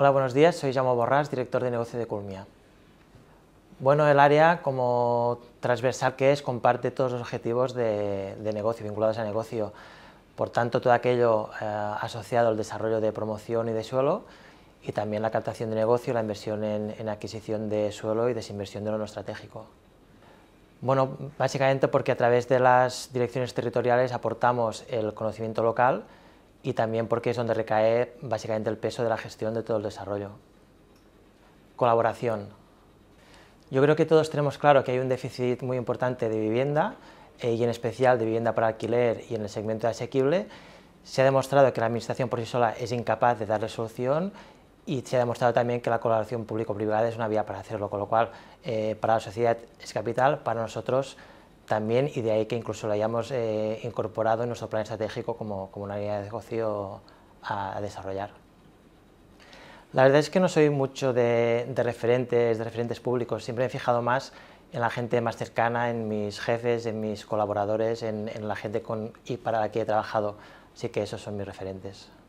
Hola, buenos días. Soy Jaume Borras, director de negocio de Culmia. Bueno, el área, como transversal que es, comparte todos los objetivos de, negocio, vinculados a negocio. Por tanto, todo aquello eh, asociado al desarrollo de promoción y de suelo, y también la captación de negocio, la inversión en, adquisición de suelo y desinversión de lo estratégico. Bueno, básicamente porque a través de las direcciones territoriales aportamos el conocimiento local, y también porque es donde recae básicamente el peso de la gestión de todo el desarrollo. Colaboración. Yo creo que todos tenemos claro que hay un déficit muy importante de vivienda eh, y en especial de vivienda para alquiler y en el segmento asequible. Se ha demostrado que la Administración por sí sola es incapaz de dar solución y se ha demostrado también que la colaboración público-privada es una vía para hacerlo, con lo cual eh, para la sociedad es capital, para nosotros también, y de ahí que incluso lo hayamos eh, incorporado en nuestro plan estratégico como, como una línea de negocio a, desarrollar. La verdad es que no soy mucho de, de, referentes, de referentes públicos, siempre he fijado más en la gente más cercana, en mis jefes, en mis colaboradores, en, en la gente con, y para la que he trabajado, así que esos son mis referentes.